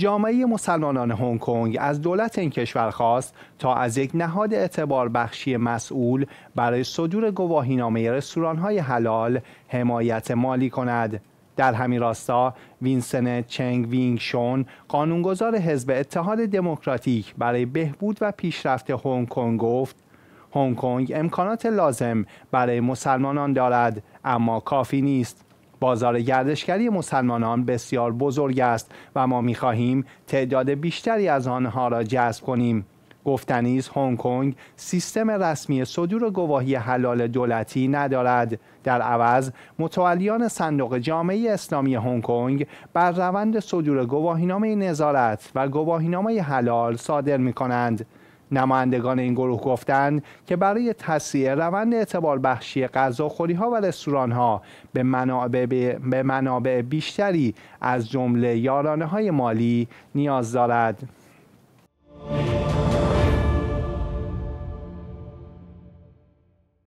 جامعه مسلمانان هنگ کنگ از دولت این کشور خواست تا از یک نهاد اعتبار بخشی مسئول برای صدور گواهینامه های حلال حمایت مالی کند. در همین راستا وینسن چنگ وینگ شون قانونگذار حزب اتحاد دموکراتیک برای بهبود و پیشرفت هنگ کنگ گفت هنگ کنگ امکانات لازم برای مسلمانان دارد اما کافی نیست بازار گردشگری مسلمانان بسیار بزرگ است و ما می خواهیم تعداد بیشتری از آنها را جذب کنیم. گفتنیز هنگ کنگ سیستم رسمی صدور گواهی حلال دولتی ندارد در عوض متولیان صندوق جامعه اسلامی هنگ کنگ بر روند صدور گواهینامه نظارت و گواهینامه حلال صادر می کنند نمایندگان این گروه گفتند که برای تصحیح روند اعتبار بخشی غذاخوری ها و رستوران ها به منابع, به منابع بیشتری از جمله یارانه های مالی نیاز دارد.